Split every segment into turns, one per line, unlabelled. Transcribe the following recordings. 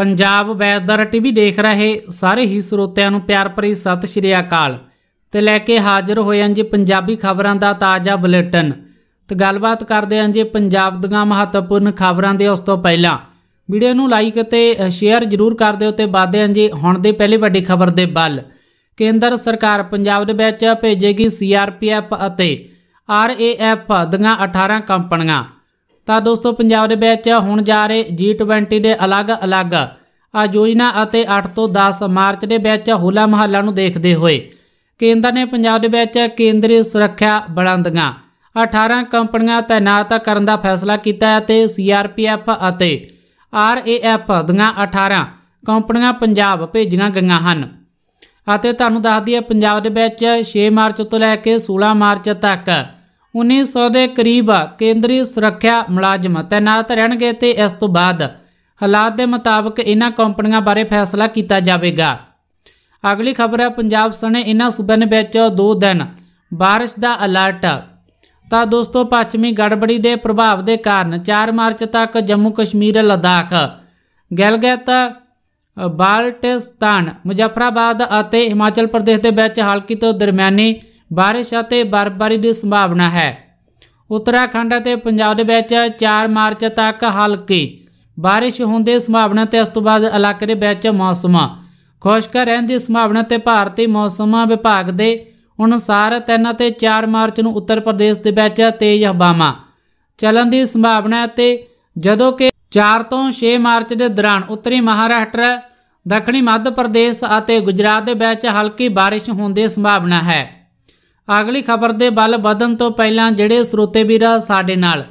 Punjab weather TV ਦੇਖ ਰਹੇ ਸਾਰੇ ਹੀ ਸਰੋਤਿਆਂ ਨੂੰ ਪਿਆਰ ਭਰੀ ਸਤਿ ਸ਼੍ਰੀ ਅਕਾਲ ਤੇ ਲੈ ਕੇ ਹਾਜ਼ਰ ਹੋਏ ਹਾਂ ਜੀ ਪੰਜਾਬੀ ਖਬਰਾਂ ਦਾ ਤਾਜ਼ਾ ਬੁਲੇਟਿਨ ਤੇ ਗੱਲਬਾਤ ਕਰਦੇ ਹਾਂ ਜੀ ਪੰਜਾਬ ਦੀਆਂ ਮਹੱਤਵਪੂਰਨ ਖਬਰਾਂ ਦੇ ਉਸ ਤੋਂ ਪਹਿਲਾਂ ਵੀਡੀਓ ਨੂੰ ਲਾਈਕ ਤੇ ਸ਼ੇਅਰ ਜ਼ਰੂਰ ਕਰ ਦਿਓ ਤੇ ਵਾਧੇ ਹਾਂ ਜੀ ਹੁਣ ਦੇ ਪਹਿਲੇ ਵੱਡੀ ਖਬਰ ਦੇ ਵੱਲ ਕੇਂਦਰ ਸਰਕਾਰ ਪੰਜਾਬ ਦੇ ਵਿੱਚ ਭੇਜੇਗੀ ਸੀਆਰਪੀਐਫ ਅਤੇ ਆਰਏਐਫ ਦੀਆਂ 18 ਕੰਪਨੀਆਂ ਤਾਂ ਦੋਸਤੋ ਪੰਜਾਬ ਦੇ ਵਿੱਚ ਹੁਣ ਜਾ ਰਹੇ G20 ਦੇ ਅਲੱਗ-ਅਲੱਗ ਆਯੋਜਨਾ ਅਤੇ 8 ਤੋਂ 10 ਮਾਰਚ ਦੇ ਵਿੱਚ ਹੋਲਾ ਮਹੱਲਾ ਨੂੰ ਦੇਖਦੇ ਹੋਏ ਕੇਂਦਰ ਨੇ ਪੰਜਾਬ ਦੇ ਵਿੱਚ ਕੇਂਦਰੀ ਸੁਰੱਖਿਆ ਬਲਾਂ ਦੀਆਂ 18 ਕੰਪਨੀਆਂ ਤਾਇਨਾਤ ਕਰਨ ਦਾ ਫੈਸਲਾ ਕੀਤਾ ਹੈ ਤੇ CRPF ਅਤੇ RAF ਦੀਆਂ 18 ਕੰਪਨੀਆਂ ਪੰਜਾਬ ਭੇਜੀਆਂ ਗਈਆਂ ਹਨ ਅਤੇ ਤੁਹਾਨੂੰ ਦੱਸ ਦਈਏ ਪੰਜਾਬ ਦੇ ਵਿੱਚ 6 ਮਾਰਚ ਤੋਂ ਲੈ ਕੇ 16 ਮਾਰਚ ਤੱਕ 1900 ਦੇ ਕਰੀਬ ਕੇਂਦਰੀ ਸੁਰੱਖਿਆ ਮੁਲਾਜ਼ਮ ਤਾਇਨਾਤ ਰਹਿਣਗੇ ਤੇ ਇਸ ਤੋਂ ਬਾਅਦ ਹਾਲਾਤ ਦੇ ਮੁਤਾਬਕ ਇਹਨਾਂ ਕੰਪਨੀਆਂ ਬਾਰੇ ਫੈਸਲਾ ਕੀਤਾ ਜਾਵੇਗਾ ਅਗਲੀ ਖਬਰ ਹੈ ਪੰਜਾਬ ਸਣੇ ਇਹਨਾਂ ਸੂਬਿਆਂ ਵਿੱਚ 2 ਦਿਨ ਬਾਰਿਸ਼ ਦਾ ਅਲਰਟ ਤਾਂ ਦੋਸਤੋ ਪੱਛਮੀ ਗੜਬੜੀ ਦੇ ਪ੍ਰਭਾਵ ਦੇ ਕਾਰਨ 4 ਮਾਰਚ ਤੱਕ ਜੰਮੂ ਕਸ਼ਮੀਰ ਲਦਾਖ ਗਿਲਗਿਤ ਬਾਲਟਿਸਤਾਨ ਮੁਜ਼ੱਫਰਾਬਾਦ ਅਤੇ ਹਿਮਾਚਲ ਪ੍ਰਦੇਸ਼ ਦੇ ਵਿੱਚ ਹਲਕੀ ਤੋਂ ਦਰਮਿਆਨੀ ਬਾਰਿਸ਼ ਅਤੇ ਬਰਫ਼ਬਾਰੀ ਦੀ ਸੰਭਾਵਨਾ ਹੈ ਉੱਤਰਾਖੰਡ ਅਤੇ ਪੰਜਾਬ ਦੇ ਵਿੱਚ 4 ਮਾਰਚ ਤੱਕ ਹਲਕੀ ਬਾਰਿਸ਼ ਹੋਣ ਦੀ ਸੰਭਾਵਨਾ ਤੇ ਉਸ ਤੋਂ ਬਾਅਦ ਇਲਾਕੇ ਦੇ ਵਿੱਚ ਮੌਸਮ ਖੁਸ਼ਕ ਰਹਿਣ ਦੀ ਸੰਭਾਵਨਾ ਤੇ ਭਾਰਤੀ ਮੌਸਮ ਵਿਭਾਗ ਦੇ ਅਨੁਸਾਰ 3 ਅਤੇ 4 ਮਾਰਚ ਨੂੰ ਉੱਤਰ ਪ੍ਰਦੇਸ਼ ਦੇ ਵਿੱਚ ਤੇਜ਼ ਹਵਾਵਾਂ ਚੱਲਣ ਦੀ ਸੰਭਾਵਨਾ ਤੇ ਜਦੋਂ ਕਿ 4 ਤੋਂ 6 ਮਾਰਚ ਦੇ ਦੌਰਾਨ ਉੱਤਰੀ ਮਹਾਰਾਸ਼ਟਰ ਦੱਖਣੀ ਮੱਧ ਪ੍ਰਦੇਸ਼ ਅਤੇ ਗੁਜਰਾਤ ਦੇ ਵਿੱਚ ਹਲਕੀ ਬਾਰਿਸ਼ ਹੋਣ ਦੀ ਸੰਭਾਵਨਾ ਹੈ ਅਗਲੀ ਖਬਰ ਦੇ ਵੱਲ ਵਧਣ ਤੋਂ ਪਹਿਲਾਂ ਜਿਹੜੇ ਸਰੋਤੇ ਵੀਰ ਸਾਡੇ ਨਾਲ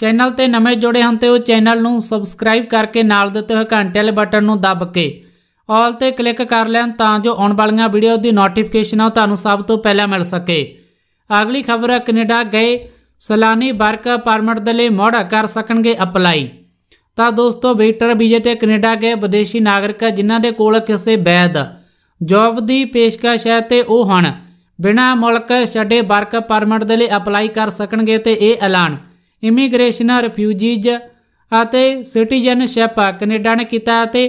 ਚੈਨਲ ਤੇ ਨਵੇਂ ਜੁੜੇ ਹਨ ਤੇ ਉਹ ਚੈਨਲ ਨੂੰ ਸਬਸਕ੍ਰਾਈਬ ਕਰਕੇ ਨਾਲ ਦਿੱਤੇ ਹੋਏ ਘੰਟੇ ਵਾਲੇ ਬਟਨ ਨੂੰ ਦਬ ਕੇ ਆਲ ਤੇ ਕਲਿੱਕ ਕਰ ਲੈਣ ਤਾਂ ਜੋ ਆਉਣ ਵਾਲੀਆਂ ਵੀਡੀਓ ਦੀ ਨੋਟੀਫਿਕੇਸ਼ਨ ਆ ਤੁਹਾਨੂੰ ਸਭ ਤੋਂ ਪਹਿਲਾਂ ਮਿਲ ਸਕੇ ਅਗਲੀ ਖਬਰ ਹੈ ਕੈਨੇਡਾ ਗਏ ਸਲਾਨੀ ਵਰਕ ਪਰਮਿਟ ਦੇ ਲਈ ਮੋੜ ਕਰ ਸਕਣਗੇ ਅਪਲਾਈ ਤਾਂ ਦੋਸਤੋ ਵੇਟਰ ਵੀਜ਼ੇ ਤੇ ਕੈਨੇਡਾ ਗਏ ਵਿਦੇਸ਼ੀ ਨਾਗਰਿਕ ਜਿਨ੍ਹਾਂ ਦੇ ਕੋਲ ਕਿਸੇ ਵੈਦ ਜੌਬ ਦੀ ਪੇਸ਼ਕਸ਼ ਹੈ ਤੇ ਉਹ ਹਨ ਬਿਨਾ ਮੁਲਕ ਛੱਡੇ ਵਰਕ ਪਰਮਿਟ ਦੇ ਲਈ ਅਪਲਾਈ ਕਰ ਸਕਣਗੇ ਤੇ ਇਹ ਐਲਾਨ ਇਮੀਗ੍ਰੇਸ਼ਨ ਰਿਫਿਊਜੀਜ਼ ਅਤੇ ਸਿਟੀਜ਼ਨਸ਼ਿਪ ਕੈਨੇਡਾ ਨੇ ਕੀਤਾ ਅਤੇ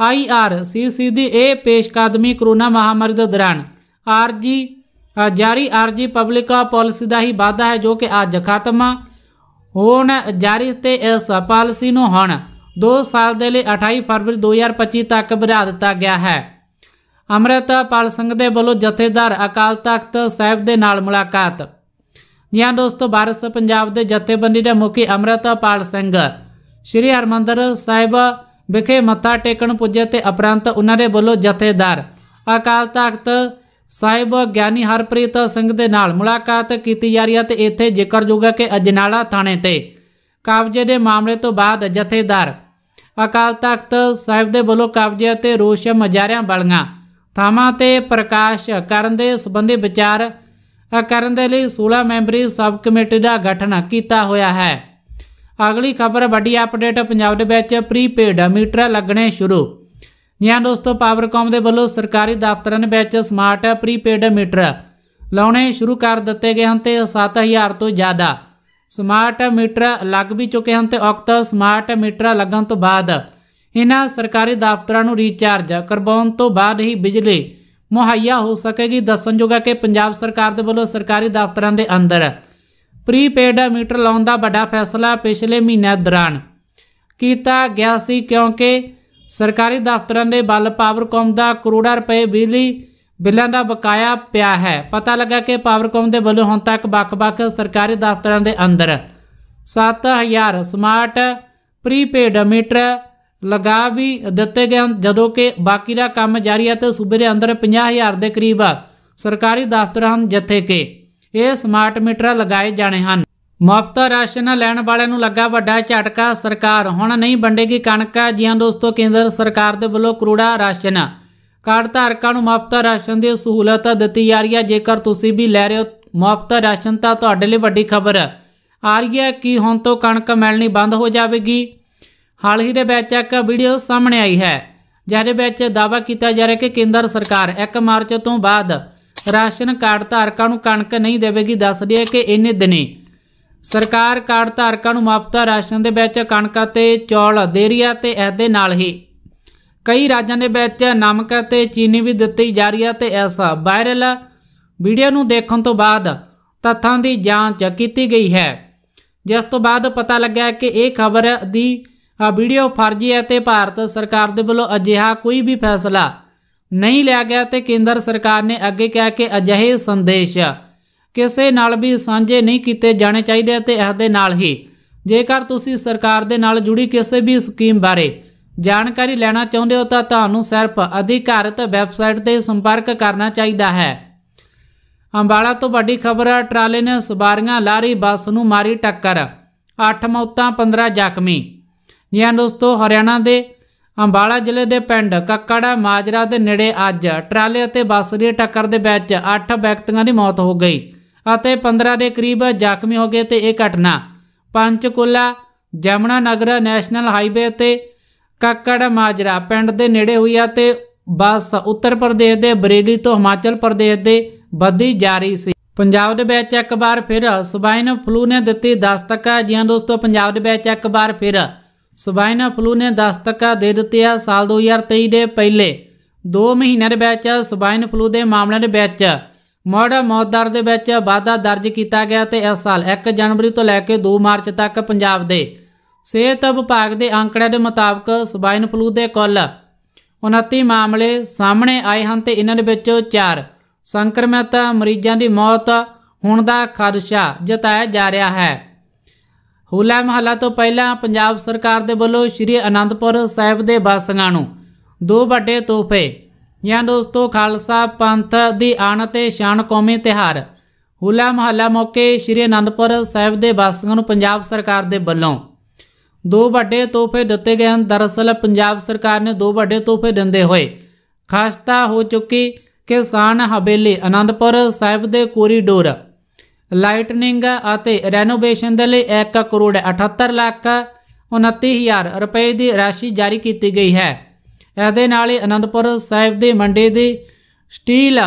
ਆਈਆਰਸੀਸੀ ਦੀ ਇਹ ਪੇਸ਼ਕਦਮੀ ਕਰੋਨਾ ਮਹਾਮਾਰੀ ਦੇ ਦੌਰਾਨ ਆਰਜੀ ਜਾਰੀ ਆਰਜੀ ਪਬਲਿਕ ਪਾਲਿਸੀ ਦਾ ਹੀ ਵਾਅਦਾ ਹੈ ਜੋ ਕਿ ਅੱਜ ਖਤਮ ਹੋਣ ਜਾਰੀ ਤੇ ਇਸ ਪਾਲਿਸੀ ਨੂੰ ਹੁਣ 2 ਸਾਲ ਦੇ ਲਈ 28 ਫਰਵਰੀ 2025 ਤੱਕ ਵਧਾ ਦਿੱਤਾ ਗਿਆ ਹੈ ਪਾਲ ਸਿੰਘ ਦੇ ਵੱਲੋਂ ਜਥੇਦਾਰ ਅਕਾਲ ਤਖਤ ਸਾਹਿਬ ਦੇ ਨਾਲ ਮੁਲਾਕਾਤ ਜੀਆਂ ਦੋਸਤੋ ਬਾਰਸ ਪੰਜਾਬ ਦੇ ਜਥੇਬੰਦੀ ਦੇ ਮੁਖੀ ਪਾਲ ਸਿੰਘ ਸ੍ਰੀ ਹਰਮੰਦਰ ਸਾਹਿਬ ਵਿਖੇ ਮੱਥਾ ਟੇਕਣ ਪੁੱਜੇ ਤੇ ਅਪਰੰਤ ਉਹਨਾਂ ਦੇ ਵੱਲੋਂ ਜਥੇਦਾਰ ਅਕਾਲ ਤਖਤ ਸਾਹਿਬ ਗਿਆਨੀ ਹਰਪ੍ਰੀਤ ਸਿੰਘ ਦੇ ਨਾਲ ਮੁਲਾਕਾਤ ਕੀਤੀ ਜਾ ਰਹੀ ਹੈ ਤੇ ਇੱਥੇ ਜ਼ਿਕਰਯੋਗ ਹੈ ਕਿ ਅਜਨਾਲਾ ਥਾਣੇ ਤੇ ਕਬਜ਼ੇ ਦੇ ਮਾਮਲੇ ਤੋਂ ਬਾਅਦ ਜਥੇਦਾਰ ਅਕਾਲ ਤਖਤ ਸਾਹਿਬ ਦੇ ਵੱਲੋਂ ਕਬਜ਼ੇ ਅਤੇ ਰੋਸ਼ ਮਜਾਰਿਆਂ ਬਲੀਆਂ ਥਾਵਾਂ ਤੇ ਪ੍ਰਕਾਸ਼ ਕਰਨ ਦੇ ਸੰਬੰਧੀ ਵਿਚਾਰ ਕਰਨ ਦੇ ਲਈ 16 ਮੈਂਬਰੀ ਸਬ ਕਮੇਟੀ ਦਾ ਗਠਨ ਕੀਤਾ ਹੋਇਆ ਹੈ ਅਗਲੀ ਖਬਰ ਵੱਡੀ ਅਪਡੇਟ ਪੰਜਾਬ ਦੇ ਵਿੱਚ ਪ੍ਰੀਪੇਡ ਮੀਟਰ ਲੱਗਣੇ ਸ਼ੁਰੂ ਨਿਆਂ ਦੋਸਤੋ ਪਾਵਰਕਾਮ ਦੇ ਵੱਲੋਂ ਸਰਕਾਰੀ ਦਫ਼ਤਰਾਂ ਵਿੱਚ ਸਮਾਰਟ ਪ੍ਰੀਪੇਡ ਮੀਟਰ ਲਾਉਣੇ ਸ਼ੁਰੂ ਕਰ ਦਿੱਤੇ ਗਏ ਹਨ ਤੇ 7000 ਤੋਂ ਜ਼ਿਆਦਾ ਸਮਾਰਟ ਮੀਟਰ ਲੱਗ ਵੀ ਚੁੱਕੇ ਹਨ ਤੇ ਉਕਤ ਸਮਾਰਟ ਮੀਟਰ ਲੱਗਣ ਤੋਂ ਬਾਅਦ ਇਹਨਾਂ ਸਰਕਾਰੀ ਦਫ਼ਤਰਾਂ ਨੂੰ ਰੀਚਾਰਜ ਕਰਵਾਉਣ ਤੋਂ ਬਾਅਦ ਹੀ ਬਿਜਲੀ ਮੁਹੱਈਆ ਹੋ ਸਕੇਗੀ ਦੱਸਣਯੋਗ ਹੈ ਕਿ ਪੰਜਾਬ ਸਰਕਾਰ ਦੇ ਵੱਲੋਂ ਸਰਕਾਰੀ ਦਫ਼ਤਰਾਂ ਦੇ ਅੰਦਰ ਪ੍ਰੀਪੇਡ ਮੀਟਰ ਲਾਉਣ ਦਾ ਵੱਡਾ ਫੈਸਲਾ ਪਿਛਲੇ ਮਹੀਨੇ ਦੌਰਾਨ ਕੀਤਾ ਗਿਆ ਸੀ ਕਿਉਂਕਿ ਸਰਕਾਰੀ ਦਫ਼ਤਰਾਂ ਦੇ ਬਲ ਕਮ ਦਾ ਕਰੋੜਾਂ ਰੁਪਏ ਬਿਜਲੀ ਬਿੱਲਾਂ ਦਾ ਬਕਾਇਆ ਪਿਆ ਹੈ ਪਤਾ ਲੱਗਾ ਕਿ ਕਮ ਦੇ ਵੱਲੋਂ ਹੁਣ ਤੱਕ ਬੱਕ-ਬੱਕ ਸਰਕਾਰੀ ਦਫ਼ਤਰਾਂ ਦੇ ਅੰਦਰ 7000 ਸਮਾਰਟ ਪ੍ਰੀਪੇਡ ਮੀਟਰ ਲਗਾ ਵੀ ਦਿੱਤੇ ਗਏ ਜਦੋਂ ਕਿ ਬਾਕੀ ਦਾ ਕੰਮ ਜਾਰੀ ਹੈ ਤੇ ਸੂਬੇ ਦੇ ਅੰਦਰ 50000 ਦੇ ਕਰੀਬ ਸਰਕਾਰੀ ਦਫ਼ਤਰ ਹਨ ਜਿੱਥੇ ਕਿ ਇਹ ਸਮਾਰਟ ਮੀਟਰ ਲਗਾਏ ਜਾਣੇ ਹਨ ਮੁਫਤ ਰਾਸ਼ਨ ਲੈਣ ਵਾਲਿਆਂ ਨੂੰ ਲੱਗਾ ਵੱਡਾ ਝਟਕਾ ਸਰਕਾਰ ਹੁਣ ਨਹੀਂ ਵੰਡੇਗੀ ਕਣਕ ਜੀਆਂ ਦੋਸਤੋ ਕੇਂਦਰ ਸਰਕਾਰ ਦੇ ਵੱਲੋਂ ਕਰੋੜਾ ਰਾਸ਼ਨ ਕਾਰਡ ਧਾਰਕਾਂ ਨੂੰ ਮੁਫਤ ਰਾਸ਼ਨ ਦੀ ਸਹੂਲਤ ਦਿੱਤੀ ਜਾ ਰਹੀ ਹੈ ਜੇਕਰ ਤੁਸੀਂ ਵੀ ਲੈ ਰਹੇ ਹੋ ਮੁਫਤ ਰਾਸ਼ਨ ਤਾਂ ਤੁਹਾਡੇ ਲਈ ਵੱਡੀ ਖਬਰ ਆ ਰਹੀ ਹੈ ਕਿ ਹੁਣ ਤੋਂ ਕਣਕ ਮਿਲਣੀ ਬੰਦ ਹੋ ਜਾਵੇਗੀ ਹਾਲ ਹੀ ਦੇ ਵਿੱਚ ਇੱਕ ਵੀਡੀਓ ਸਾਹਮਣੇ ਆਈ ਹੈ ਜਿਹਦੇ ਵਿੱਚ ਦਾਵਾ ਕੀਤਾ ਜਾ ਰਿਹਾ ਕਿ ਕੇਂਦਰ ਸਰਕਾਰ 1 ਮਾਰਚ ਤੋਂ ਬਾਅਦ ਰਾਸ਼ਨ ਕਾਰਡ ਧਾਰਕਾਂ ਨੂੰ ਕਣਕ ਨਹੀਂ ਦੇਵੇਗੀ ਦੱਸਦੀ ਹੈ ਕਿ ਇੰਨੇ ਦਿਨੀ ਸਰਕਾਰ ਕਾਰਡ ਧਾਰਕਾਂ ਨੂੰ ਮਾਫਤਾ ਰਾਸ਼ਨ ਦੇ ਵਿੱਚ ਕਣਕ ਅਤੇ ਚੌਲ ਦੇਰੀਆ ਤੇ ਇਸ ਦੇ ਨਾਲ ਹੀ ਕਈ ਰਾਜਾਂ ਦੇ ਵਿੱਚ ਨਮਕ ਅਤੇ ਚੀਨੀ ਵੀ ਦਿੱਤੀ ਜਾ ਰਹੀ ਹੈ ਤੇ ਐਸਾ ਵਾਇਰਲ ਵੀਡੀਓ ਨੂੰ ਦੇਖਣ ਤੋਂ ਬਾਅਦ ਤੱਥਾਂ ਦੀ ਜਾਂਚ ਕੀਤੀ ਗਈ ਹੈ ਜਿਸ ਤੋਂ ਬਾਅਦ ਪਤਾ ਲੱਗਾ ਕਿ ਇਹ ਖਬਰ ਦੀ ਆ ਵੀਡੀਓ ਫਰਜ਼ੀ ਹੈ ਤੇ ਭਾਰਤ ਸਰਕਾਰ ਦੇ ਵੱਲੋਂ ਅਜਿਹਾ ਕੋਈ ਵੀ ਫੈਸਲਾ ਨਹੀਂ ਲਿਆ ਗਿਆ ਤੇ ਕੇਂਦਰ ਸਰਕਾਰ ਨੇ ਅੱਗੇ ਕਿਹਾ ਕਿ ਅਜਿਹੇ ਸੰਦੇਸ਼ ਕਿਸੇ ਨਾਲ ਵੀ ਸਾਂਝੇ ਨਹੀਂ ਕੀਤੇ ਜਾਣੇ ਚਾਹੀਦੇ ਤੇ ਇਸ ਦੇ ਨਾਲ ਹੀ ਜੇਕਰ ਤੁਸੀਂ ਸਰਕਾਰ ਦੇ ਨਾਲ ਜੁੜੀ ਕਿਸੇ ਵੀ ਸਕੀਮ ਬਾਰੇ ਜਾਣਕਾਰੀ ਲੈਣਾ ਚਾਹੁੰਦੇ ਹੋ ਤਾਂ ਤੁਹਾਨੂੰ ਸਿਰਫ ਅਧਿਕਾਰਤ ਵੈਬਸਾਈਟ ਤੇ ਸੰਪਰਕ ਕਰਨਾ ਚਾਹੀਦਾ ਹੈ ਅੰਬਾਲਾ ਤੋਂ ਵੱਡੀ ਖਬਰ ਹੈ ਟਰਾਲੇ ਨੇ ਸਵਾਰੀਆਂ ਲਾਰੀ ਬੱਸ ਨੂੰ ਮਾਰੀ ਟੱਕਰ 8 ਮੌਤਾਂ 15 ਜ਼ਖਮੀ ਜੀ ਦੋਸਤੋ ਹਰਿਆਣਾ ਦੇ ਅੰਬਾਲਾ ਜ਼ਿਲ੍ਹੇ ਦੇ ਪਿੰਡ ਕੱਕੜਾ ਮਾਜਰਾ ਦੇ ਨੇੜੇ ਅੱਜ ਟਰਾਲੇ ਅਤੇ ਬੱਸ ਦੀ ਟੱਕਰ ਦੇ ਵਿੱਚ 8 ਵਿਅਕਤੀਆਂ ਦੀ ਮੌਤ ਹੋ ਗਈ ਅਤੇ 15 ਦੇ ਕਰੀਬ ਜ਼ਖਮੀ ਹੋ ਗਏ ਤੇ ਇਹ ਘਟਨਾ ਪੰਚਕੁਲਾ ਜਮਨਾ ਨਗਰ ਨੈਸ਼ਨਲ ਹਾਈਵੇ ਤੇ ਕੱਕੜਾ ਮਾਜਰਾ ਪਿੰਡ ਦੇ ਨੇੜੇ ਹੋਈ ਆ ਤੇ ਬੱਸ ਉੱਤਰ ਪ੍ਰਦੇਸ਼ ਦੇ ਬਰੇਲੀ ਤੋਂ ਹਿਮਾਚਲ ਪ੍ਰਦੇਸ਼ ਦੇ ਬੱਦੀ ਜਾ ਰਹੀ ਸੀ ਪੰਜਾਬ ਦੇ ਵਿੱਚ ਇੱਕ ਵਾਰ ਫਿਰ ਸਵਾਈਨ ਫਲੂ ਨੇ ਦਿੱਤੀ ਦਸਤਕ ਜੀਆਂ ਦੋਸਤੋ ਪੰਜਾਬ ਦੇ ਵਿੱਚ ਇੱਕ ਵਾਰ ਫਿਰ ਸਬਾਈਨਾ ਫਲੂ ਨੇ ਦਸਤਕਾ ਦੇ ਦਿੱਤੇ ਆ ਸਾਲ 2023 ਦੇ ਪਹਿਲੇ 2 ਮਹੀਨਿਆਂ ਦੇ ਵਿੱਚ ਸਵਾਈਨ ਫਲੂ ਦੇ ਮਾਮਲਿਆਂ ਦੇ ਵਿੱਚ ਮੋੜਾ ਮੌਤ ਦਰ ਦੇ ਵਿੱਚ ਵਾਧਾ ਦਰਜ ਕੀਤਾ ਗਿਆ ਤੇ ਇਸ ਸਾਲ 1 ਜਨਵਰੀ ਤੋਂ ਲੈ ਕੇ 2 ਮਾਰਚ ਤੱਕ ਪੰਜਾਬ ਦੇ ਸਿਹਤ ਵਿਭਾਗ ਦੇ ਅੰਕੜਿਆਂ ਦੇ ਮੁਤਾਬਕ ਸਵਾਈਨ ਫਲੂ ਦੇ ਕੁੱਲ 29 ਮਾਮਲੇ ਸਾਹਮਣੇ ਆਏ ਹਨ ਤੇ ਇਹਨਾਂ ਦੇ ਵਿੱਚੋਂ 4 ਸੰਕਰਮਿਤ ਮਰੀਜ਼ਾਂ ਦੀ ਮੌਤ ਹੋਣ ਦਾ ਖਦਸ਼ਾ ਜਤਾਇਆ ਜਾ ਰਿਹਾ ਹੈ ਹੋਲਾ ਮਹੱਲਾ ਤੋਂ ਪਹਿਲਾਂ ਪੰਜਾਬ ਸਰਕਾਰ ਦੇ ਵੱਲੋਂ ਸ੍ਰੀ ਅਨੰਦਪੁਰ ਸਾਹਿਬ ਦੇ ਵਾਸੀਆਂ ਨੂੰ ਦੋ ਵੱਡੇ ਤੋਹਫੇ ਜਾਂ ਦੋਸਤੋ ਖਾਲਸਾ ਪੰਥ ਦੀ ਆਣ ਤੇ ਸ਼ਾਨ ਕੌਮੀ ਤਿਹਾਰ ਹੋਲਾ ਮਹੱਲਾ ਮੌਕੇ ਸ੍ਰੀ ਅਨੰਦਪੁਰ ਸਾਹਿਬ ਦੇ ਵਾਸੀਆਂ ਨੂੰ ਪੰਜਾਬ ਸਰਕਾਰ ਦੇ ਵੱਲੋਂ ਦੋ ਵੱਡੇ ਤੋਹਫੇ ਦਿੱਤੇ ਗਏ ਹਨ ਦਰਅਸਲ ਪੰਜਾਬ ਸਰਕਾਰ ਨੇ ਦੋ ਵੱਡੇ ਤੋਹਫੇ ਦਿੰਦੇ ਹੋਏ ਖਾਸਤਾ ਹੋ ਚੁੱਕੀ ਕਿਸਾਨ ਹਵੇਲੀ ਅਨੰਦਪੁਰ ਸਾਹਿਬ ਦੇ ਕੋਰੀਡੋਰ ਲਾਈਟਨਿੰਗ ਅਤੇ ਰੈਨੋਵੇਸ਼ਨ ਦੇ ਲਈ 1 ਕਰੋੜ 78 ਲੱਖ 29000 ਰੁਪਏ ਦੀ ਰਾਸ਼ੀ ਜਾਰੀ ਕੀਤੀ ਗਈ ਹੈ ਇਹਦੇ ਨਾਲ ਹੀ ਅਨੰਦਪੁਰ ਸਾਹਿਬ ਦੇ ਮੰਡੇ ਦੇ ਸਟੀਲ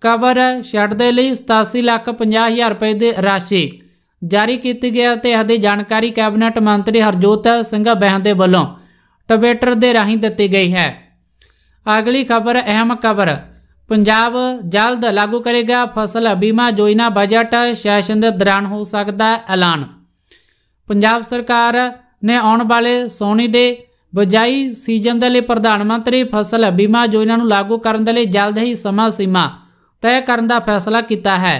ਕਵਰ ਸ਼ੈੱਡ ਦੇ ਲਈ 87 ਲੱਖ 50000 ਰੁਪਏ ਦੀ ਰਾਸ਼ੀ ਜਾਰੀ ਕੀਤੀ ਗਿਆ ਤੇ ਇਹਦੀ ਜਾਣਕਾਰੀ ਕੈਬਨਿਟ ਮੰਤਰੀ ਹਰਜੋਤ ਸਿੰਘ ਬਹਿਨ ਦੇ ਵੱਲੋਂ ਟਵਿੱਟਰ ਦੇ ਰਾਹੀਂ ਦਿੱਤੀ ਗਈ ਹੈ ਅਗਲੀ ਖਬਰ ਅਹਿਮ ਖਬਰ ਪੰਜਾਬ ਜਲਦ ਲਾਗੂ ਕਰੇਗਾ ਫਸਲ ਬੀਮਾ ਯੋਜਨਾ ਬਜਟ ਸੈਸ਼ਨ ਦੇ ਦੌਰਾਨ ਹੋ ਸਕਦਾ ਐਲਾਨ ਪੰਜਾਬ ਸਰਕਾਰ ਨੇ ਆਉਣ ਵਾਲੇ ਸੋਨੀ ਦੇ ਬਜਾਈ ਸੀਜ਼ਨ ਦੇ ਲਈ ਪ੍ਰਧਾਨ ਮੰਤਰੀ ਫਸਲ ਬੀਮਾ ਯੋਜਨਾ ਨੂੰ ਲਾਗੂ ਕਰਨ ਦੇ ਲਈ ਜਲਦ ਹੀ ਸਮਾਂ ਸੀਮਾ ਤੈਅ ਕਰਨ ਦਾ ਫੈਸਲਾ ਕੀਤਾ ਹੈ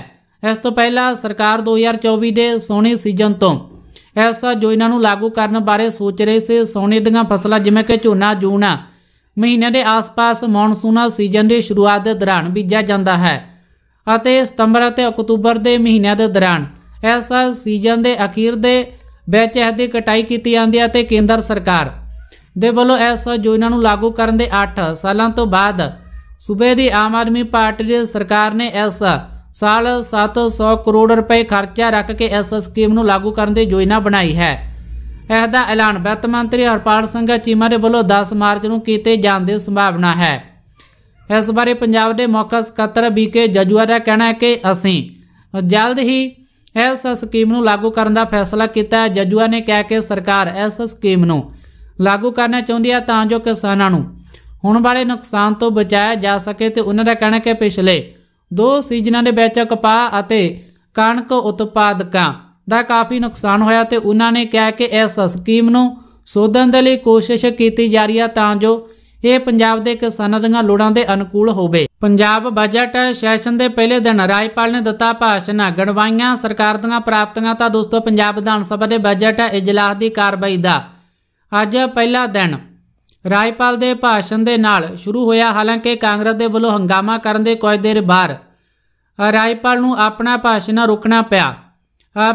ਇਸ ਤੋਂ ਪਹਿਲਾਂ ਸਰਕਾਰ 2024 ਦੇ ਸੋਨੀ ਸੀਜ਼ਨ ਤੋਂ ਐਸਾ ਯੋਜਨਾ ਨੂੰ ਲਾਗੂ ਕਰਨ ਬਾਰੇ ਸੋਚ ਰਹੀ ਸੀ ਸੋਨੇ ਦੀਆਂ ਫਸਲਾਂ ਜਿਵੇਂ ਕਿ ਝੋਨਾ ਜੂਨਾ ਮਹੀਨੇ ਦੇ ਆਸ-ਪਾਸ ਮੌਨਸੂਨਾ ਸੀਜ਼ਨ ਦੀ ਸ਼ੁਰੂਆਤ ਦੇ ਦੌਰਾਨ ਬੀਜਿਆ ਜਾਂਦਾ ਹੈ ਅਤੇ ਸਤੰਬਰ ਅਤੇ ਅਕਤੂਬਰ ਦੇ ਮਹੀਨਿਆਂ ਦੇ ਦੌਰਾਨ ਇਸ ਸੀਜ਼ਨ ਦੇ ਅਖੀਰ ਦੇ ਵਿੱਚ ਇਹ ਦੀ ਕਟਾਈ ਕੀਤੀ ਜਾਂਦੀ ਹੈ ਅਤੇ ਕੇਂਦਰ ਸਰਕਾਰ ਦੇ ਵੱਲੋਂ ਇਸ ਯੋਜਨਾ ਨੂੰ ਲਾਗੂ ਕਰਨ ਦੇ 8 ਸਾਲਾਂ ਤੋਂ ਬਾਅਦ ਸੂਬੇ ਦੀ ਆਮ ਆਦਮੀ ਪਾਰਟੀ ਦੀ ਸਰਕਾਰ ਨੇ ਇਸ ਸਾਲ 700 ਕਰੋੜ ਰੁਪਏ ਖਰਚਾ ਰੱਖ ਕੇ ਇਸ ਸਕੀਮ ਨੂੰ ਲਾਗੂ ਕਰਨ ਦੀ ਯੋਜਨਾ ਬਣਾਈ ਹੈ ਇਸ ਦਾ ਐਲਾਨ ਵਿੱਤ ਮੰਤਰੀ ਹਰਪਾਲ ਸਿੰਘ ਚੀਮਾ ਦੇ ਵੱਲੋਂ 10 ਮਾਰਚ ਨੂੰ ਕੀਤੇ ਜਾਣ ਦੀ ਸੰਭਾਵਨਾ ਹੈ ਇਸ ਬਾਰੇ ਪੰਜਾਬ ਦੇ ਮੁੱਖ ਸਕੱਤਰ ਬੀਕੇ ਜਜੂਆ ਦਾ ਕਹਿਣਾ ਹੈ ਕਿ ਅਸੀਂ ਜਲਦ ਹੀ ਇਸ ਸਕੀਮ ਨੂੰ ਲਾਗੂ ਕਰਨ ਦਾ ਫੈਸਲਾ ਕੀਤਾ ਹੈ ਜਜੂਆ ਨੇ ਕਿਹਾ ਕਿ ਸਰਕਾਰ ਇਸ ਸਕੀਮ ਨੂੰ ਲਾਗੂ ਕਰਨਾ ਚਾਹੁੰਦੀ ਹੈ ਤਾਂ ਜੋ ਕਿਸਾਨਾਂ ਨੂੰ ਹੁਣ ਵਾਲੇ ਨੁਕਸਾਨ ਤੋਂ ਬਚਾਇਆ ਜਾ ਸਕੇ ਤੇ ਉਹਨਾਂ ਦਾ ਕਹਿਣਾ ਕਿ ਪਿਛਲੇ ਦੋ ਸੀਜ਼ਨਾਂ ਦੇ ਵਿੱਚ ਕਪਾਹ ਅਤੇ ਕਣਕ ਉਤਪਾਦਕਾਂ ਦਾ ਕਾਫੀ ਨੁਕਸਾਨ ਹੋਇਆ ਤੇ ਉਹਨਾਂ ਨੇ ਕਿਹਾ ਕਿ ਇਸ ਸਕੀਮ ਨੂੰ ਸੋਧਣ ਦੇ ਲਈ ਕੋਸ਼ਿਸ਼ ਕੀਤੀ ਜਾ ਰਹੀ ਹੈ ਤਾਂ ਜੋ ਇਹ ਪੰਜਾਬ ਦੇ ਕਿਸਾਨਾਂ ਦੀਆਂ ਲੋੜਾਂ ਦੇ ਅਨੁਕੂਲ ਹੋਵੇ ਪੰਜਾਬ ਬਜਟ ਸੈਸ਼ਨ ਦੇ ਪਹਿਲੇ ਦਿਨ ਰਾਜਪਾਲ ਨੇ ਦਿੱਤਾ ਭਾਸ਼ਣ ਗਣਵਾਈਆਂ ਸਰਕਾਰ ਦੀਆਂ ਪ੍ਰਾਪਤੀਆਂ ਤਾਂ ਦੋਸਤੋ ਪੰਜਾਬ ਵਿਧਾਨ ਸਭਾ ਦੇ ਬਜਟ ਇਜਲਾਸ ਦੀ ਕਾਰਵਾਈ ਦਾ ਅੱਜ ਪਹਿਲਾ ਦਿਨ ਰਾਜਪਾਲ ਦੇ ਭਾਸ਼ਣ ਦੇ ਨਾਲ ਸ਼ੁਰੂ ਹੋਇਆ ਹਾਲਾਂਕਿ ਕਾਂਗਰਸ ਦੇ ਵੱਲੋਂ ਹੰਗਾਮਾ ਕਰਨ ਦੇ ਕੁਝ ਦੇਰ ਬਾਅਦ ਰਾਜਪਾਲ ਨੂੰ ਆਪਣਾ ਭਾਸ਼ਣ ਰੁਕਣਾ ਪਿਆ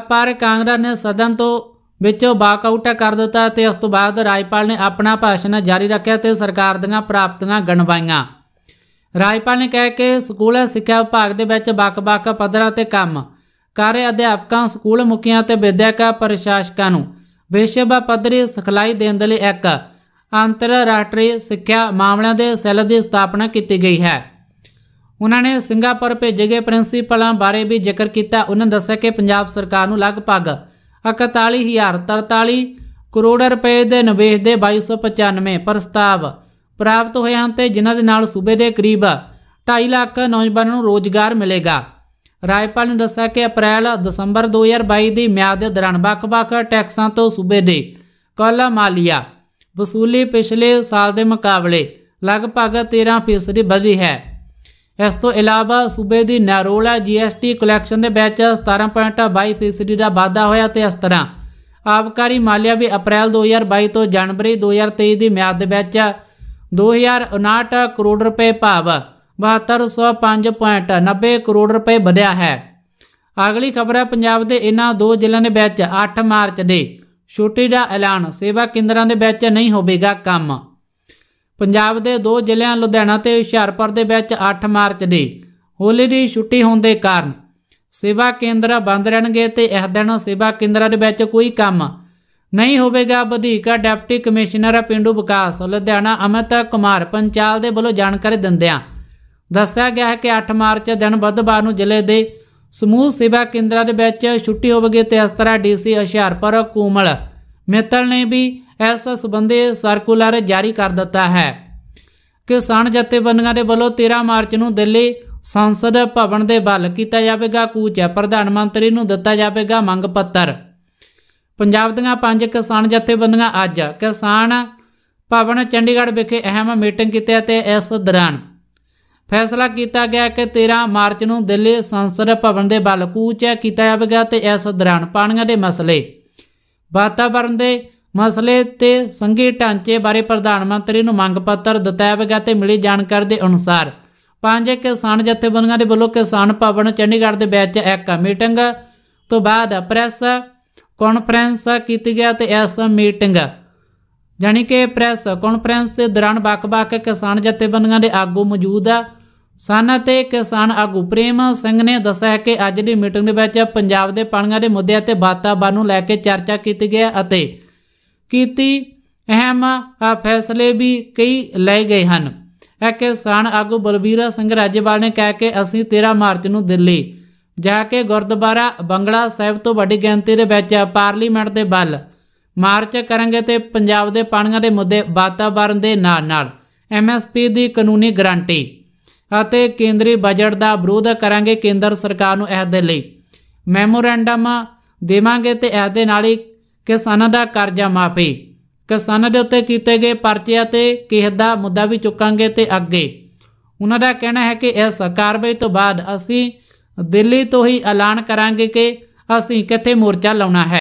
ਪਰ ਕਾਂਗਰਸ ਨੇ ਸਦਨ ਤੋਂ ਵਿੱਚੋਂ ਵਾਕਆਊਟ ਕਰ ਦਿੱਤਾ ਤੇ ਉਸ ਤੋਂ ਬਾਅਦ ਰਾਜਪਾਲ ਨੇ ਆਪਣਾ ਭਾਸ਼ਣ ਜਾਰੀ ਰੱਖਿਆ ਤੇ ਸਰਕਾਰ ਦੀਆਂ ਪ੍ਰਾਪਤੀਆਂ ਗਣਵਾਈਆਂ ਰਾਜਪਾਲ ਨੇ ਕਿਹਾ ਕਿ ਸਕੂਲ ਸਿੱਖਿਆ ਵਿਭਾਗ ਦੇ ਵਿੱਚ ਬਕ-ਬਕ ਪਦਰਾਂ ਤੇ ਕੰਮ ਕਰ ਅਧਿਆਪਕਾਂ ਸਕੂਲ ਮੁਖੀਆਂ ਤੇ ਵਿਦਿਅਕ ਪ੍ਰਸ਼ਾਸਕਾਂ ਨੂੰ ਵਿਸ਼ਵ ਪੱਧਰੀ ਸਿਖਲਾਈ ਦੇਣ ਦੇ ਲਈ ਇੱਕ ਅੰਤਰਰਾਸ਼ਟਰੀ ਸਿੱਖਿਆ ਮਾਮਲਿਆਂ ਦੇ ਸੈੱਲ ਦੀ ਸਥਾਪਨਾ ਕੀਤੀ ਗਈ ਹੈ ਉਹਨਾਂ ਨੇ ਸਿੰਗਾਪੁਰ ਭੇਜੇ ਗਏ ਪ੍ਰਿੰਸੀਪਲਾਂ ਬਾਰੇ ਵੀ ਜ਼ਿਕਰ ਕੀਤਾ ਉਹਨਾਂ ਦੱਸਿਆ ਕਿ ਪੰਜਾਬ ਸਰਕਾਰ ਨੂੰ ਲਗਭਗ 41043 ਕਰੋੜ ਰੁਪਏ ਦੇ ਨਿਵੇਸ਼ ਦੇ 2295 ਪ੍ਰਸਤਾਵ ਪ੍ਰਾਪਤ ਹੋਏ ਹਨ ਤੇ ਜਿਨ੍ਹਾਂ ਦੇ ਨਾਲ ਸੂਬੇ ਦੇ ਕਰੀਬ 2.5 ਲੱਖ ਨੌਜਵਾਨਾਂ ਨੂੰ ਰੋਜ਼ਗਾਰ ਮਿਲੇਗਾ ਰਾਜਪਾਲ ਨੇ ਦੱਸਿਆ ਕਿ ਅਪ੍ਰੈਲ ਦਸੰਬਰ 2022 ਦੀ ਮਿਆਦ ਦੇ ਦੌਰਾਨ ਵੱਖ-ਵੱਖ ਟੈਕਸਾਂ ਤੋਂ ਸੂਬੇ ਦੇ ਕੁੱਲ ਮਾਲੀਆ ਵਸੂਲੀ ਪਿਛਲੇ ਸਾਲ ਦੇ ਮੁਕਾਬਲੇ ਲਗਭਗ 13% ਵਧੀ ਹੈ ਇਸ ਤੋਂ ਇਲਾਵਾ ਸੂਬੇ ਦੀ ਨੈਰੋਲਾ ਜੀਐਸਟੀ ਕਲੈਕਸ਼ਨ ਦੇ ਵਿੱਚ 17.22% ਦਾ ਵਾਧਾ ਹੋਇਆ ਤੇ ਇਸ ਤਰ੍ਹਾਂ ਆਬਕਾਰੀ ਮਾਲੀਆ ਵੀ ਅਪ੍ਰੈਲ 2022 ਤੋਂ ਜਨਵਰੀ 2023 ਦੀ ਮਿਆਦ ਦੇ ਵਿੱਚ 2059 ਕਰੋੜ ਰੁਪਏ ਭਾਵ 7205.90 ਕਰੋੜ ਰੁਪਏ ਵਧਿਆ ਹੈ ਅਗਲੀ ਖਬਰ ਹੈ ਪੰਜਾਬ ਦੇ ਇਹਨਾਂ ਦੋ ਜ਼ਿਲ੍ਹਿਆਂ ਦੇ ਵਿੱਚ 8 ਮਾਰਚ ਦੇ ਛੁੱਟੀ ਦਾ ਐਲਾਨ ਸੇਵਾ ਕੇਂਦਰਾਂ ਦੇ ਵਿੱਚ ਨਹੀਂ ਹੋਵੇਗਾ ਕੰਮ ਪੰਜਾਬ ਦੇ ਦੋ ਜ਼ਿਲ੍ਹਿਆਂ ਲੁਧਿਆਣਾ ਤੇ ਹੁਸ਼ਿਆਰਪੁਰ ਦੇ ਵਿੱਚ 8 ਮਾਰਚ ਦੀ ਹੋਲੀ ਦੀ ਛੁੱਟੀ ਹੋਣ ਦੇ ਕਾਰਨ ਸੇਵਾ ਕੇਂਦਰ ਬੰਦ ਰਹਿਣਗੇ ਤੇ ਇਸ ਦਿਨ ਸੇਵਾ ਕੇਂਦਰਾਂ ਦੇ ਵਿੱਚ ਕੋਈ ਕੰਮ ਨਹੀਂ ਹੋਵੇਗਾ ਵਧੀਕਾ ਡਿਪਟੀ ਕਮਿਸ਼ਨਰ ਪਿੰਡੂ ਵਿਕਾਸ ਲੁਧਿਆਣਾ ਅਮਿਤ ਕੁਮਾਰ ਪੰਚਾਲ ਦੇ ਵੱਲੋਂ ਜਾਣਕਾਰੀ ਦਿੰਦਿਆਂ ਦੱਸਿਆ ਗਿਆ ਹੈ ਕਿ 8 ਮਾਰਚ ਦਿਨ ਬੁੱਧਵਾਰ ਨੂੰ ਜ਼ਿਲ੍ਹੇ ਦੇ ਸਮੂਹ ਸੇਵਾ ਕੇਂਦਰਾਂ ਦੇ ਵਿੱਚ ਛੁੱਟੀ ਹੋਵੇਗੀ ਤੇ ਇਸ ਤਰ੍ਹਾਂ ਡੀਸੀ ਹੁਸ਼ਿਆਰਪੁਰ ਕੋਮਲ ਮਿੱਤਲ ਨੇ ਵੀ ਇਸ ਸੰਬੰਧੇ ਸਰਕੂਲਰ ਜਾਰੀ ਕਰ ਦਿੱਤਾ ਹੈ ਕਿਸਾਨ ਜਥੇਬੰਦੀਆਂ ਦੇ ਵੱਲੋਂ 13 ਮਾਰਚ ਨੂੰ ਦਿੱਲੀ ਸੰਸਦ ਭਵਨ ਦੇ ਬਲ ਕੀਤਾ ਜਾਵੇਗਾ ਕੂਚ ਹੈ ਪ੍ਰਧਾਨ ਮੰਤਰੀ ਨੂੰ ਦਿੱਤਾ ਜਾਵੇਗਾ ਮੰਗ ਪੱਤਰ ਪੰਜਾਬ ਦੀਆਂ ਪੰਜ ਕਿਸਾਨ ਜਥੇਬੰਦੀਆਂ ਅੱਜ ਕਿਸਾਨ ਭਵਨ ਚੰਡੀਗੜ੍ਹ ਵਿਖੇ ਅਹਿਮ ਮੀਟਿੰਗ ਕੀਤੀ ਅਤੇ ਇਸ ਦੌਰਾਨ ਫੈਸਲਾ ਕੀਤਾ ਗਿਆ ਕਿ 13 ਮਾਰਚ ਨੂੰ ਦਿੱਲੀ ਸੰਸਦ ਭਵਨ ਦੇ ਬਲ ਕੂਚ ਕੀਤਾ ਜਾਵੇਗਾ ਤੇ ਇਸ ਦੌਰਾਨ ਪਾਣੀਆਂ ਦੇ ਮਸਲੇ ਵਾਤਾਵਰਣ ਦੇ ਮਸਲੇ ਤੇ ਸੰਘੀ ਢਾਂਚੇ ਬਾਰੇ ਪ੍ਰਧਾਨ ਮੰਤਰੀ ਨੂੰ ਮੰਗ ਪੱਤਰ ਦਿੱਤਾ ਹੈ ਤੇ ਮਿਲੀ ਜਾਣਕਾਰੀ ਦੇ ਅਨੁਸਾਰ ਪੰਜ ਕਿਸਾਨ ਜਥੇਬੰਦੀਆਂ ਦੇ ਵੱਲੋਂ ਕਿਸਾਨ ਭਵਨ ਚੰਡੀਗੜ੍ਹ ਦੇ ਵਿੱਚ ਇੱਕ ਮੀਟਿੰਗ ਤੋਂ ਬਾਅਦ ਪ੍ਰੈਸ ਕਾਨਫਰੰਸ ਕੀਤੀ ਗਿਆ ਤੇ ਇਸ ਮੀਟਿੰਗ ਜਾਨੀ ਕਿ ਪ੍ਰੈਸ ਕਾਨਫਰੰਸ ਦੇ ਦੌਰਾਨ ਵੱਖ-ਵੱਖ ਕਿਸਾਨ ਜਥੇਬੰਦੀਆਂ ਦੇ ਆਗੂ ਮੌਜੂਦ ਆ ਸਨ ਅਤੇ ਕਿਸਾਨ ਆਗੂ ਪ੍ਰੇਮ ਸਿੰਘ ਨੇ ਦੱਸਿਆ ਕਿ ਅੱਜ ਦੀ ਮੀਟਿੰਗ ਦੇ ਵਿੱਚ ਪੰਜਾਬ ਦੇ ਪਾਣੀਆਂ ਦੇ ਮੁੱਦੇ ਅਤੇ ਵਾਤਾਵਰਣ ਨੂੰ ਲੈ ਕੇ ਚਰਚਾ ਕੀਤੀ ਗਈ ਅਤੇ ਕੀਤੀ ਅਹਿਮ ਫੈਸਲੇ ਵੀ ਕਈ ਲਏ ਗਏ ਹਨ ਇਹ ਕਿਸਾਨ ਆਗੂ ਬਲਬੀਰ ਸਿੰਘ ਰਾਜੇਵਾਲ ਨੇ ਕਹਿ ਕੇ ਅਸੀਂ 13 ਮਾਰਚ ਨੂੰ ਦਿੱਲੀ ਜਾ ਕੇ ਗੁਰਦੁਆਰਾ ਬੰਗਲਾ ਸਾਹਿਬ ਤੋਂ ਵੱਡੀ ਗਿਣਤੀ ਦੇ ਵਿੱਚ ਪਾਰਲੀਮੈਂਟ ਦੇ ਵੱਲ ਮਾਰਚ ਕਰਾਂਗੇ ਤੇ ਪੰਜਾਬ ਦੇ ਪਾਣੀਆਂ ਦੇ ਮੁੱਦੇ ਵਾਤਾਵਰਣ ਦੇ ਨਾਲ ਨਾਲ ਐਮਐਸਪੀ ਦੀ ਕਾਨੂੰਨੀ ਗਾਰੰਟੀ ਅਤੇ ਕੇਂਦਰੀ ਬਜਟ ਦਾ ਵਿਰੋਧ ਕਰਾਂਗੇ ਕੇਂਦਰ ਸਰਕਾਰ ਨੂੰ ਇਸ ਦੇ ਲਈ ਮੈਮੋਰੈਂਡਮ ਦੇਵਾਂਗੇ ਤੇ ਇਸ ਦੇ ਨਾਲ ਹੀ ਕਿਸਾਨਾਂ ਦਾ ਕਰਜ਼ਾ ਮਾਫੀ ਕਿਸਾਨਾਂ ਦੇ ਉੱਤੇ ਕੀਤੇ ਗਏ ਪਰਚੇ ਅਤੇ ਕਿਸ ਦਾ ਮੁੱਦਾ ਵੀ ਚੁੱਕਾਂਗੇ ਤੇ ਅੱਗੇ ਉਹਨਾਂ ਦਾ ਕਹਿਣਾ ਹੈ ਕਿ ਇਸ ਕਾਰਵਾਈ ਤੋਂ ਬਾਅਦ ਅਸੀਂ ਦਿੱਲੀ ਤੋਂ ਹੀ ਐਲਾਨ ਕਰਾਂਗੇ ਕਿ ਅਸੀਂ ਕਿੱਥੇ ਮੋਰਚਾ ਲਾਉਣਾ ਹੈ